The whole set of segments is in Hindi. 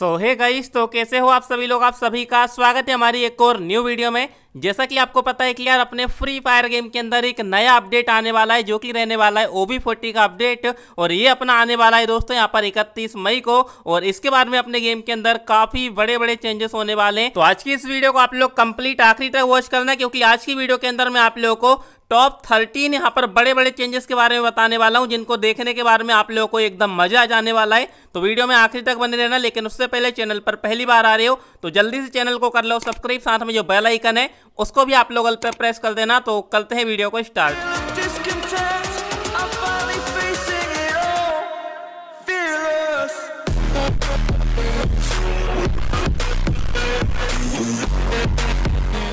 सो हे गाइस तो कैसे हो आप सभी लोग आप सभी का स्वागत है हमारी एक और न्यू वीडियो में जैसा कि आपको पता है कि यार अपने फ्री फायर गेम के अंदर एक नया अपडेट आने वाला है जो कि रहने वाला है ओबी फोर्टी का अपडेट और ये अपना आने वाला है दोस्तों यहाँ पर 31 मई को और इसके बाद में अपने गेम के अंदर काफी बड़े बड़े चेंजेस होने वाले हैं तो आज की इस वीडियो को आप लोग कंप्लीट आखिरी तक वॉच करना क्योंकि आज की वीडियो के अंदर मैं आप लोगों को टॉप थर्टीन यहाँ पर बड़े बड़े चेंजेस के बारे में बताने वाला हूँ जिनको देखने के बारे में आप लोगों को एकदम मजा आ जाने वाला है तो वीडियो में आखिरी तक बने रहना लेकिन उससे पहले चैनल पर पहली बार आ रहे हो तो जल्दी से चैनल को कर लो सब्सक्राइब साथ में जो बेल आइकन है उसको भी आप लोग प्रेस कर देना तो करते हैं वीडियो को स्टार्ट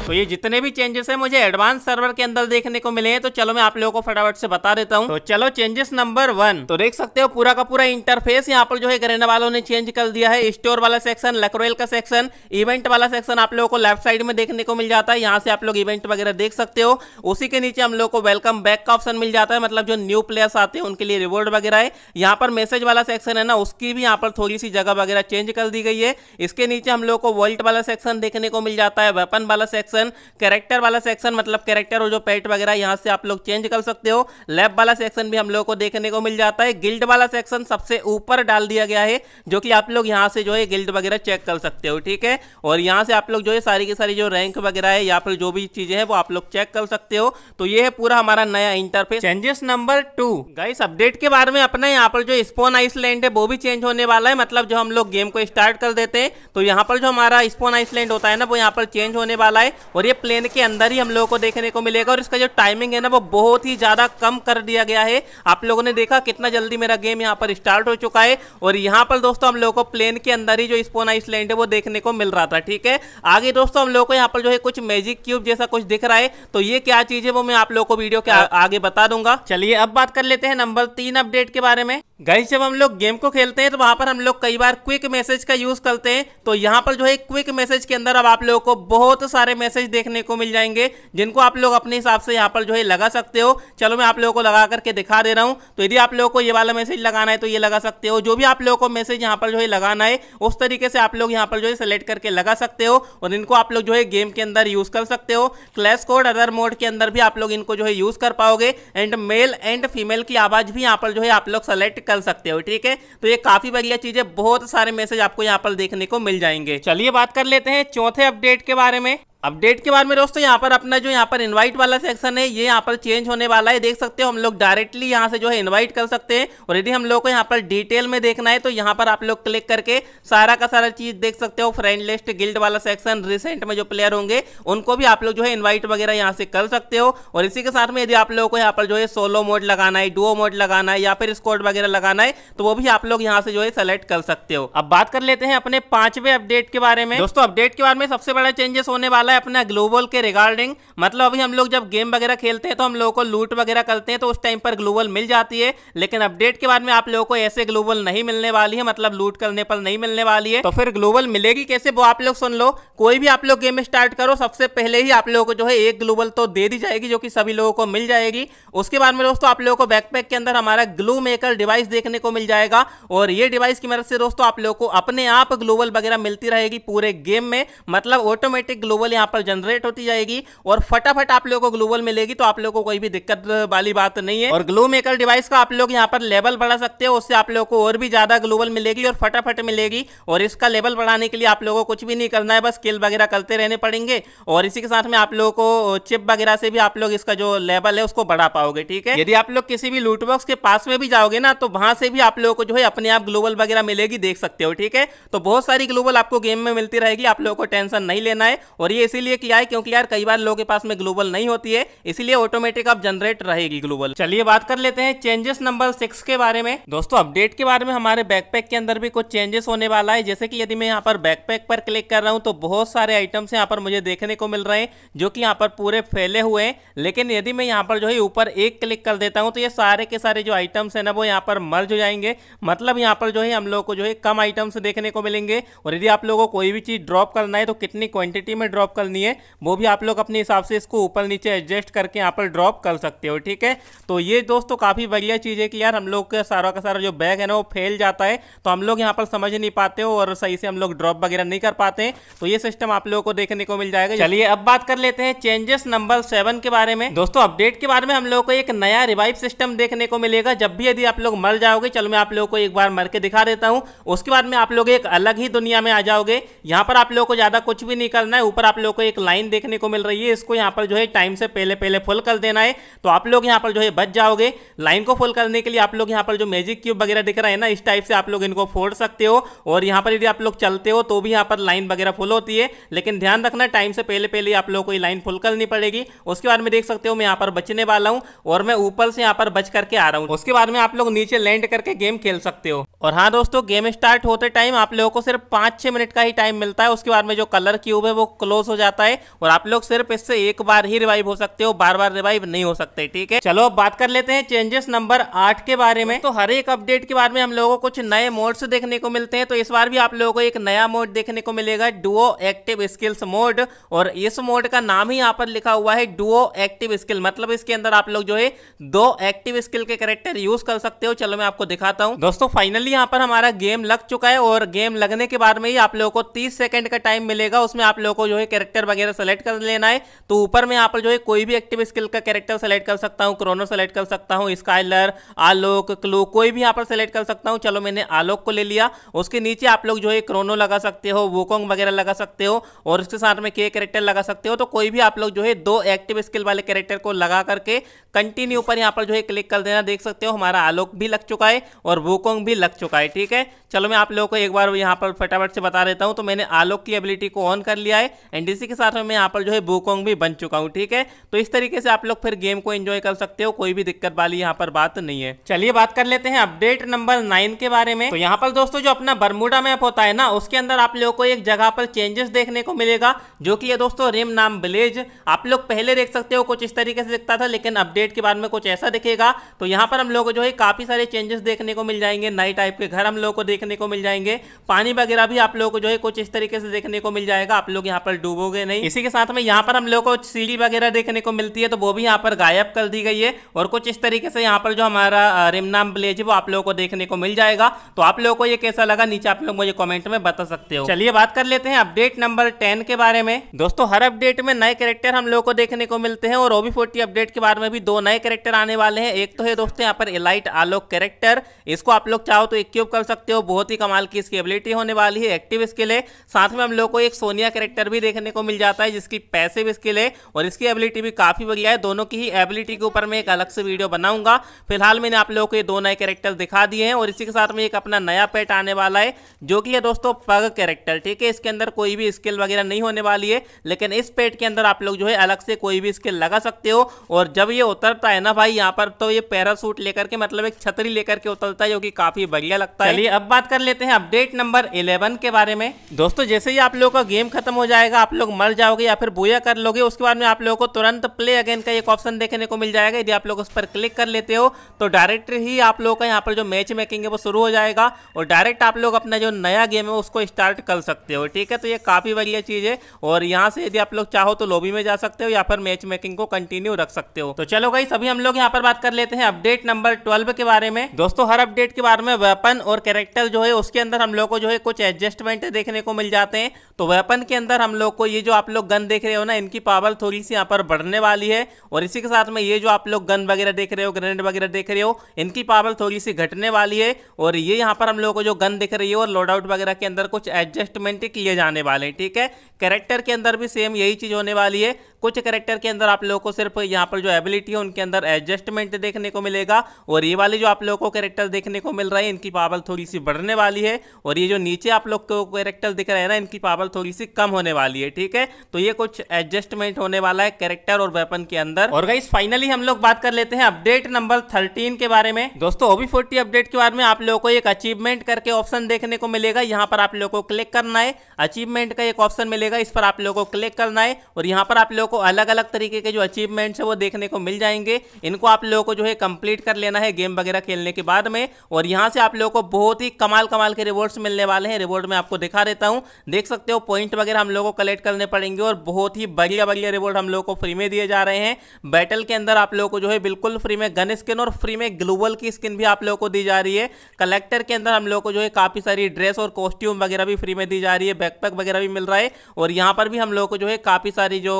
तो ये जितने भी चेंजेस है मुझे एडवांस सर्वर के अंदर देखने को मिले हैं तो चलो मैं आप लोगों को फटाफट से बता देता हूँ तो चलो चेंजेस नंबर वन तो देख सकते हो पूरा का पूरा इंटरफेस यहाँ पर जो है ग्रेना वालों ने चेंज कर दिया है स्टोर वाला सेक्शन लकरोल का सेक्शन इवेंट वाला सेक्शन आप लोगों को लेफ्ट साइड में देखने को मिल जाता है यहाँ से आप लोग इवेंट वगैरह देख सकते हो उसी के नीचे हम लोग को वेलकम बैक का ऑप्शन मिल जाता है मतलब जो न्यू प्लेयर्स आते हैं उनके लिए रिवॉर्ड वगैरह है यहाँ पर मैसेज वाला सेक्शन है ना उसकी भी यहाँ पर थोड़ी सी जगह वगैरह चेंज कर दी गई है इसके नीचे हम लोग को वर्ल्ट वाला सेक्शन देखने को मिल जाता है वेपन वाला सेक्शन सेक्शन कैरेक्टर वाला सेक्शन मतलब कैरेक्टर और जो पेट वगैरह यहाँ से आप लोग चेंज कर सकते हो लैब वाला सेक्शन भी हम लोग को देखने को मिल जाता है गिल्ड वाला सेक्शन सबसे ऊपर डाल दिया गया है जो कि आप लोग यहाँ से जो है गिल्ड वगैरह चेक कर सकते हो ठीक है और यहाँ से आप लोग जो है सारी की सारी जो रैंक वगैरह है या फिर जो भी चीजें हैं वो आप लोग चेक कर सकते हो तो ये है पूरा हमारा नया interface changes number two guys update के बारे में अपना यहाँ पर जो स्पोन आइसलैंड है वो भी चेंज होने वाला है मतलब जो हम लोग गेम को स्टार्ट कर देते हैं तो यहाँ पर जो हमारा स्पोन आइसलैंड होता है ना वो यहाँ पर चेंज होने वाला है और ये प्लेन के अंदर ही हम लोगों को देखने को मिलेगा और इसका जो टाइमिंग है ना वो बहुत ही ज़्यादा कम कर दिया गया है आप लोगों ने देखा कितना जल्दी मेरा गेम यहाँ पर स्टार्ट हो चुका है और यहाँ पर दोस्तों हम लोगों को प्लेन के अंदर ही जो स्पोन आइसलैंड है वो देखने को मिल रहा था ठीक है आगे दोस्तों हम लोग को यहाँ पर जो है कुछ मैजिक क्यूब जैसा कुछ दिख रहा है तो ये क्या चीज़ है वो मैं आप लोग को वीडियो के आगे बता दूंगा चलिए अब बात कर लेते हैं नंबर तीन अपडेट के बारे में गई जब हम लोग गेम को खेलते हैं तो वहां पर हम लोग कई बार क्विक मैसेज का यूज़ करते हैं तो यहाँ पर जो है क्विक मैसेज के अंदर अब आप लोगों को बहुत सारे मैसेज मैसेज देखने को मिल जाएंगे जिनको आप लोग अपने हिसाब से यहाँ पर जो है लगा सकते हो चलो मैं आप लोगों को लगा करके दिखा दे रहा हूँ तो यदि आप लोगों को ये वाला मैसेज लगाना है तो ये लगा सकते हो जो भी आप लोगों को मैसेज यहाँ पर जो है लगाना है उस तरीके से आप लोग यहाँ पर जो है सेलेक्ट करके लगा सकते हो और इनको आप लोग जो है गेम के अंदर यूज़ कर सकते हो क्लैश कोड अदर मोड के अंदर भी आप लोग इनको जो है यूज़ कर पाओगे एंड मेल एंड फीमेल की आवाज़ भी यहाँ पर जो है आप लोग सेलेक्ट कर सकते हो ठीक है तो ये काफ़ी बढ़िया चीज़ है बहुत सारे मैसेज आपको यहाँ पर देखने को मिल जाएंगे चलिए बात कर लेते हैं चौथे अपडेट के बारे में अपडेट के बारे में दोस्तों यहाँ पर अपना जो यहाँ पर इनवाइट वाला सेक्शन है ये यहाँ पर चेंज होने वाला है देख सकते हो हम लोग डायरेक्टली यहाँ से जो है इनवाइट कर सकते हैं और यदि हम लोग को यहाँ पर डिटेल में देखना है तो यहाँ पर आप लोग क्लिक करके सारा का सारा चीज़ देख सकते हो फ्रेंड लिस्ट गिल्ड वाला सेक्शन रिसेंट में जो प्लेयर होंगे उनको भी आप लोग जो है इन्वाइट वगैरह यहाँ से कर सकते हो और इसी के साथ में यदि आप लोगों को यहाँ पर जो है सोलो मोड लगाना है डुओ मोड लगाना है या फिर स्कोड वगैरह लगाना है तो वो भी आप लोग यहाँ से जो है सेलेक्ट कर सकते हो अब बात कर लेते हैं अपने पांचवें अपडेट के बारे में दोस्तों अपडेट के बारे में सबसे बड़ा चेंजेस होने वाला वाला है अपना ग्लोबल के रिगार्डिंग मतलब अभी हम लोग जब गेम वगैरह खेलते हैं तो हम लोगों को लूट वगैरह करते हैं तो उस टाइम पर ग्लोबल मिल जाती है लेकिन अपडेट के बाद में आप लोगों को ऐसे ग्लोबल नहीं मिलने वाली है मतलब लूट करने पर नहीं मिलने वाली है तो फिर ग्लोबल मिलेगी कैसे वो आप लोग सुन लो कोई भी आप लोग गेम स्टार्ट करो सबसे पहले ही आप लोगों को जो है एक ग्लोबल तो दे दी जाएगी जो कि सभी लोगों को मिल जाएगी उसके बाद में दोस्तों आप लोगों को बैकपैक के अंदर हमारा ग्लू मेकर डिवाइस देखने को मिल जाएगा और ये डिवाइस की मदद से दोस्तों आप लोगों को अपने आप ग्लोबल वगैरह मिलती रहेगी पूरे गेम में मतलब ऑटोमेटिक ग्लोबल यहाँ पर जनरेट होती जाएगी और फटाफट आप लोगों को ग्लोबल मिलेगी तो आप लोगों को कोई भी दिक्कत वाली बात नहीं है और ग्लो मेकर डिवाइस का आप लोग यहाँ पर लेवल बढ़ा सकते हो उससे आप लोगों को और भी ज़्यादा ग्लोबल मिलेगी और फटाफट मिलेगी और इसका लेवल बढ़ाने के लिए आप लोगों को कुछ भी नहीं करना है बस स्किल वगैरह करते रहने पड़ेंगे और इसी के साथ में आप लोगों को चिप वगैरह से भी आप लोग इसका जो लेवल है उसको बढ़ा पाओगे ठीक है यदि आप लोग किसी भी लूटबॉक्स के पास में भी जाओगे ना तो वहां से भी आप लोगों को जो है अपने आप ग्लोबल वगैरह मिलेगी देख सकते हो ठीक है तो बहुत सारी ग्लोबल आपको गेम में मिलती रहेगी आप लोगों को टेंशन नहीं लेना है और ये इसीलिए किया है क्योंकि यार कई बार लोगों के पास में ग्लोबल नहीं होती है इसीलिए ऑटोमेटिक अब जनरेट रहेगी ग्लोबल चलिए बात कर लेते हैं चेंजेस नंबर सिक्स के बारे में दोस्तों अपडेट के बारे में हमारे बैकपैक के अंदर भी कुछ चेंजेस होने वाला है जैसे कि यदि मैं यहाँ पर बैकपैक पर क्लिक कर रहा हूँ तो बहुत सारे आइटम्स यहाँ पर मुझे देखने को मिल रहे हैं जो कि यहाँ पर पूरे फैले हुए हैं लेकिन यदि मैं यहाँ पर जो है ऊपर एक क्लिक कर देता हूँ तो ये सारे के सारे जो आइटम्स है ना वो यहाँ पर मर्ज हो जाएंगे मतलब यहाँ पर जो है हम लोग को जो है कम आइटम्स देखने को मिलेंगे और यदि आप लोगों को कोई भी चीज़ ड्रॉप करना है तो कितनी क्वांटिटी में ड्रॉप करनी है वो भी आप लोग अपने हिसाब से इसको ऊपर नीचे एडजस्ट करके यहाँ पर ड्रॉप कर सकते हो ठीक है तो ये दोस्तों काफ़ी बढ़िया चीज़ है कि यार हम लोग का सारा का सारा जो बैग है ना वो फैल जाता है तो हम लोग यहाँ पर समझ नहीं पाते हो और सही से हम लोग ड्रॉप वगैरह नहीं कर पाते तो ये सिस्टम आप लोगों को देखने को मिल जाएगा चलिए अब बात कर लेते हैं चेंजेस नंबर सेवन के बारे में दोस्तों अपडेट के बारे में हम लोग को एक नया रिवाइव सिस्टम देखने को मिलेगा जब भी यदि आप लोग मर जाओगे चलो मैं आप लोगों को एक बार मर के दिखा देता हूँ उसके बाद में आप लोग एक अलग ही दुनिया में आ जाओगे यहाँ पर आप लोगों को ज़्यादा कुछ भी नहीं करना है ऊपर आप लोग को एक लाइन देखने को मिल रही है इसको यहाँ पर जो है टाइम से पहले पहले फुल कर देना है तो आप लोग यहाँ पर जो है बच जाओगे लाइन को फुल करने के लिए आप लोग यहाँ पर जो मैजिक क्यूब वगैरह दिख रहा है ना इस टाइप से आप लोग इनको फोड़ सकते हो और यहाँ पर यदि आप लोग चलते हो तो भी यहाँ पर लाइन वगैरह फुल होती है लेकिन ध्यान रखना टाइम से पहले पहले आप लोग को ये लाइन फुल करनी पड़ेगी उसके बाद में देख सकते हो मैं यहाँ पर बचने वाला हूँ और मैं ऊपर से यहाँ पर बच करके आ रहा हूँ उसके बाद में आप लोग नीचे लैंड करके गेम खेल सकते हो और हाँ दोस्तों गेम स्टार्ट होते टाइम आप लोगों को सिर्फ पाँच छः मिनट का ही टाइम मिलता है उसके बाद में जो कलर क्यूब है वो क्लोज हो जाता है और आप लोग सिर्फ इससे एक बार ही रिवाइव हो सकते हो बार बार रिवाइव नहीं हो सकते ठीक है चलो अब बात कर लेते हैं चेंजेस नंबर आठ के बारे में तो हर एक अपडेट के बारे में हम लोगों को कुछ नए मोड्स देखने को मिलते हैं तो इस बार भी आप लोगों को एक नया मोड देखने को मिलेगा डुओ एक्टिव स्किल्स मोड और इस मोड का नाम ही यहाँ पर लिखा हुआ है डुओ एक्टिव स्किल मतलब इसके अंदर आप लोग जो है दो एक्टिव स्किल के करेक्टर यूज कर सकते हो चलो मैं आपको दिखाता हूँ दोस्तों फाइनली यहाँ पर हमारा गेम लग चुका है और गेम लगने के बाद में ही आप लोगों को तीस सेकेंड का टाइम मिलेगा उसमें आप लोगों को जो है कैरेक्टर वगैरह सेलेक्ट कर लेना है तो ऊपर में आप जो है कोई भी एक्टिव स्किल का कैरेक्टर सेलेक्ट कर सकता हूँ क्रोनो सेलेक्ट कर सकता हूँ स्काइलर आलोक क्लू कोई भी यहाँ पर सेलेक्ट कर सकता हूँ चलो मैंने आलोक को ले लिया उसके नीचे आप लोग जो है क्रोनो लगा सकते हो वोकोंग वगैरह लगा सकते हो और उसके साथ में के कैरेक्टर लगा सकते हो तो कोई भी आप लोग जो है दो एक्टिव स्किल वाले कैरेक्टर को लगा करके कंटिन्यू पर यहाँ पर जो है क्लिक कर देना देख सकते हो हमारा आलोक भी लग चुका है और वोकोंग भी लग चुका है ठीक है चलो मैं आप लोगों को एक बार यहाँ पर फटाफट से बता देता हूँ तो मैंने आलोक की एबिलिटी को ऑन कर लिया है एंड इसी के साथ में यहाँ पर जो है बोकोंग भी बन चुका हूँ ठीक है तो इस तरीके से आप लोग फिर गेम को एंजॉय कर सकते हो कोई भी दिक्कत वाली यहाँ पर बात नहीं है चलिए बात कर लेते हैं अपडेट नंबर नाइन के बारे में तो यहाँ पर दोस्तों जो अपना बरमूडा मैप होता है ना उसके अंदर आप लोगों को एक जगह पर चेंजेस देखने को मिलेगा जो की दोस्तों रिम नाम विलेज आप लोग पहले देख सकते हो कुछ इस तरीके से दिखता था लेकिन अपडेट के बाद में कुछ ऐसा दिखेगा तो यहाँ पर हम लोग जो है काफी सारे चेंजेस देखने को मिल जाएंगे नए टाइप के घर हम लोग को देखने को मिल जाएंगे पानी वगैरह भी आप लोगों को जो है कुछ इस तरीके से देखने को मिल जाएगा आप लोग यहाँ पर डूब डूबोगे नहीं इसी के साथ में यहाँ पर हम लोग को सीढ़ी वगैरह देखने को मिलती है तो वो भी यहाँ पर गायब कर दी गई है और कुछ इस तरीके से यहाँ पर जो हमारा रिमनाम ब्लेज है वो आप लोगों को देखने को मिल जाएगा तो आप लोगों को ये कैसा लगा नीचे आप लोग मुझे कॉमेंट में बता सकते हो चलिए बात कर लेते हैं अपडेट नंबर टेन के बारे में दोस्तों हर अपडेट में नए कैरेक्टर हम लोग को देखने को मिलते हैं और ओबी फोर्टी अपडेट के बारे में भी दो नए कैरेक्टर आने वाले हैं एक तो है दोस्तों यहाँ पर एलाइट आलोक कैरेक्टर इसको आप लोग चाहो तो इक्यूब कर सकते हो बहुत ही कमाल की इसकी एबिलिटी होने वाली है एक्टिव इसके लिए साथ में हम लोग को एक सोनिया कैरेक्टर भी देखने देखने को मिल जाता है जिसकी पैसे भी स्किल है और इसकी एबिलिटी भी काफ़ी बढ़िया है दोनों की ही एबिलिटी के ऊपर मैं एक अलग से वीडियो बनाऊंगा फिलहाल मैंने आप लोगों को ये दो नए कैरेक्टर दिखा दिए हैं और इसी के साथ में एक अपना नया पेट आने वाला है जो कि है दोस्तों पग कैरेक्टर ठीक है इसके अंदर कोई भी स्किल वगैरह नहीं होने वाली है लेकिन इस पेट के अंदर आप लोग जो है अलग से कोई भी स्किल लगा सकते हो और जब ये उतरता है ना भाई यहाँ पर तो ये पैरासूट लेकर के मतलब एक छतरी लेकर के उतरता है जो कि काफ़ी बढ़िया लगता है अब बात कर लेते हैं अपडेट नंबर इलेवन के बारे में दोस्तों जैसे ही आप लोगों का गेम खत्म हो जाएगा आप लोग मर जाओगे या फिर बोया कर लोगे उसके बाद में आप लोगों को तुरंत प्ले अगेन का एक ऑप्शन देखने को मिल जाएगा यदि आप लोग उस पर क्लिक कर लेते हो तो डायरेक्ट ही आप लोगों का यहाँ पर जो मैच मेकिंग है वो शुरू हो जाएगा और डायरेक्ट आप लोग अपना जो नया गेम है उसको स्टार्ट कर सकते हो ठीक है तो ये काफ़ी बढ़िया चीज़ है और यहाँ से यदि आप लोग चाहो तो लॉबी में जा सकते हो या फिर मैच मेकिंग को कंटिन्यू रख सकते हो तो चलो गई सभी हम लोग यहाँ पर बात कर लेते हैं अपडेट नंबर ट्वेल्व के बारे में दोस्तों हर अपडेट के बारे में वेपन और कैरेक्टर जो है उसके अंदर हम लोग को जो है कुछ एडजस्टमेंट देखने को मिल जाते हैं तो वेपन के अंदर हम लोग को ये जो आप लोग गन देख रहे हो ना इनकी पावर थोड़ी सी यहाँ पर बढ़ने वाली है और इसी के साथ में ये जो आप लोग गन वगैरह देख रहे हो ग्रेनेड वगैरह देख रहे हो इनकी पावर थोड़ी सी घटने वाली है और ये यहाँ पर हम लोगों को जो गन दिख रही है और लोड आउट वगैरह के अंदर कुछ एडजस्टमेंट किए जाने वाले हैं ठीक है करेक्टर के अंदर भी सेम यही चीज़ होने वाली है कुछ करेक्टर के अंदर आप लोगों को सिर्फ यहाँ पर जो एबिलिटी है उनके अंदर एडजस्टमेंट देखने को मिलेगा और ये वाले जो आप लोगों को करेक्टर देखने को मिल रहा है इनकी पावर थोड़ी सी बढ़ने वाली है और ये जो नीचे आप लोग को करेक्टर दिख रहे हैं ना इनकी पावर थोड़ी सी कम होने वाली है ठीक है तो ये कुछ एडजस्टमेंट होने वाला है कैरेक्टर और वेपन के अंदर और गाइस फाइनली हम लोग बात कर लेते हैं अपडेट नंबर थर्टीन के बारे में दोस्तों ओबी फोर्टी अपडेट के बारे में आप लोगों को एक अचीवमेंट करके ऑप्शन देखने को मिलेगा यहाँ पर आप लोगों को क्लिक करना है अचीवमेंट का एक ऑप्शन मिलेगा इस पर आप लोगों को क्लिक करना है और यहाँ पर आप लोगों को अलग अलग तरीके के जो अचीवमेंट है वो देखने को मिल जाएंगे इनको आप लोगों को जो है कंप्लीट कर लेना है गेम वगैरह खेलने के बाद में और यहाँ से आप लोगों को बहुत ही कमाल कमाल के रिवॉर्ड्स मिलने वाले हैं रिवॉर्ड में आपको दिखा देता हूँ देख सकते हो पॉइंट वगैरह हम लोगों को कलेक्ट करने पड़ेंगे और बहुत ही बढ़िया बढ़िया रिवॉर्ड हम लोग को फ्री में दिए जा रहे हैं बैटल के अंदर आप लोगों को जो है बिल्कुल फ्री में गन स्किन और फ्री में ग्लोबल की स्किन भी आप लोगों को दी जा रही है कलेक्टर के अंदर हम लोग को जो है काफ़ी सारी ड्रेस और कॉस्ट्यूम वगैरह भी फ्री में दी जा रही है बैकपैक वगैरह भी मिल रहा है और यहाँ पर भी हम लोग को जो है काफ़ी सारी जो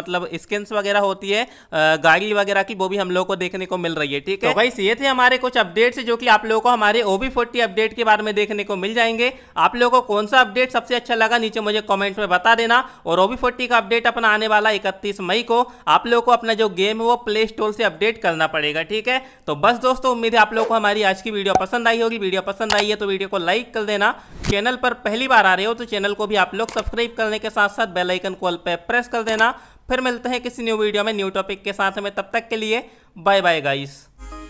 मतलब स्किन्स वगैरह होती है गाड़ी वगैरह की वो भी हम लोग को देखने को मिल रही है ठीक है भाई तो ये थे हमारे कुछ अपडेट्स जो कि आप लोगों को हमारे ओबी फोर्टी अपडेट के बारे में देखने को मिल जाएंगे आप लोगों को कौन सा अपडेट सबसे अच्छा लगा नीचे मुझे कॉमेंट में बता देना और ओबी फोर्टी का अपडेट अपना आने वाला इकतीस मई को आप लोगों को अपना जो गेम है वो प्ले स्टोर से अपडेट करना पड़ेगा ठीक है तो बस दोस्तों उम्मीद है आप लोगों को हमारी आज की वीडियो पसंद आई होगी वीडियो पसंद आई है तो वीडियो को लाइक कर देना चैनल पर पहली बार आ रहे हो तो चैनल को भी आप लोग सब्सक्राइब करने के साथ साथ बेलाइकन कॉल पर प्रेस कर देना फिर मिलते हैं किसी न्यू वीडियो में न्यू टॉपिक के साथ में तब तक के लिए बाय बाय गाइस